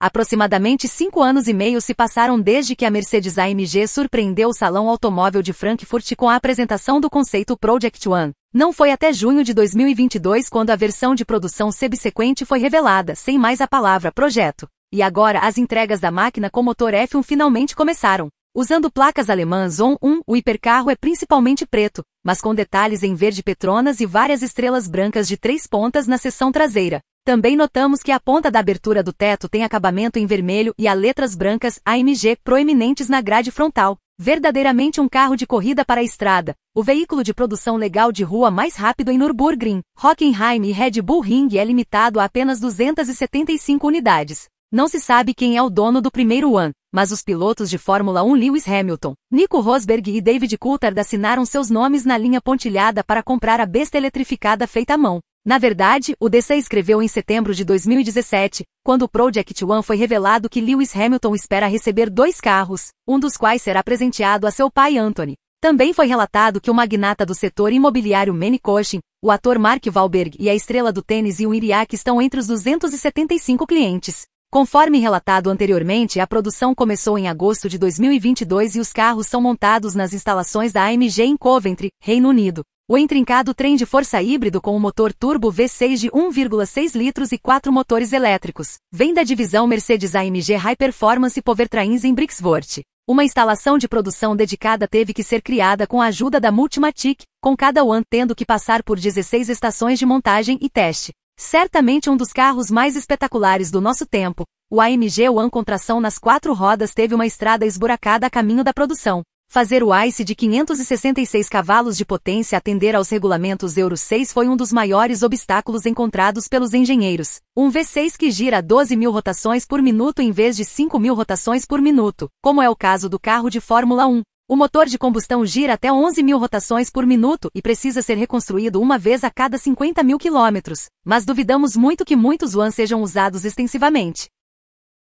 Aproximadamente cinco anos e meio se passaram desde que a Mercedes AMG surpreendeu o Salão Automóvel de Frankfurt com a apresentação do conceito Project One. Não foi até junho de 2022 quando a versão de produção subsequente foi revelada, sem mais a palavra projeto. E agora as entregas da máquina com motor F1 finalmente começaram. Usando placas alemãs on 1, o hipercarro é principalmente preto, mas com detalhes em verde petronas e várias estrelas brancas de três pontas na seção traseira. Também notamos que a ponta da abertura do teto tem acabamento em vermelho e há letras brancas AMG proeminentes na grade frontal. Verdadeiramente um carro de corrida para a estrada, o veículo de produção legal de rua mais rápido em Nürburgring, Hockenheim e Red Bull Ring é limitado a apenas 275 unidades. Não se sabe quem é o dono do primeiro One mas os pilotos de Fórmula 1 Lewis Hamilton, Nico Rosberg e David Coulthard assinaram seus nomes na linha pontilhada para comprar a besta eletrificada feita à mão. Na verdade, o DC escreveu em setembro de 2017, quando o Project One foi revelado que Lewis Hamilton espera receber dois carros, um dos quais será presenteado a seu pai Anthony. Também foi relatado que o magnata do setor imobiliário Manny Cochin, o ator Mark Wahlberg e a estrela do tênis Ian Iriak estão entre os 275 clientes. Conforme relatado anteriormente, a produção começou em agosto de 2022 e os carros são montados nas instalações da AMG em Coventry, Reino Unido. O intrincado trem de força híbrido com o um motor turbo V6 de 1,6 litros e quatro motores elétricos vem da divisão Mercedes AMG High Performance Powertrains em Brixworth. Uma instalação de produção dedicada teve que ser criada com a ajuda da Multimatic, com cada one tendo que passar por 16 estações de montagem e teste. Certamente um dos carros mais espetaculares do nosso tempo, o AMG One com tração nas quatro rodas teve uma estrada esburacada a caminho da produção. Fazer o ICE de 566 cavalos de potência atender aos regulamentos Euro 6 foi um dos maiores obstáculos encontrados pelos engenheiros. Um V6 que gira 12 mil rotações por minuto em vez de 5 mil rotações por minuto, como é o caso do carro de Fórmula 1. O motor de combustão gira até 11 mil rotações por minuto e precisa ser reconstruído uma vez a cada 50 mil quilômetros, mas duvidamos muito que muitos WAN sejam usados extensivamente.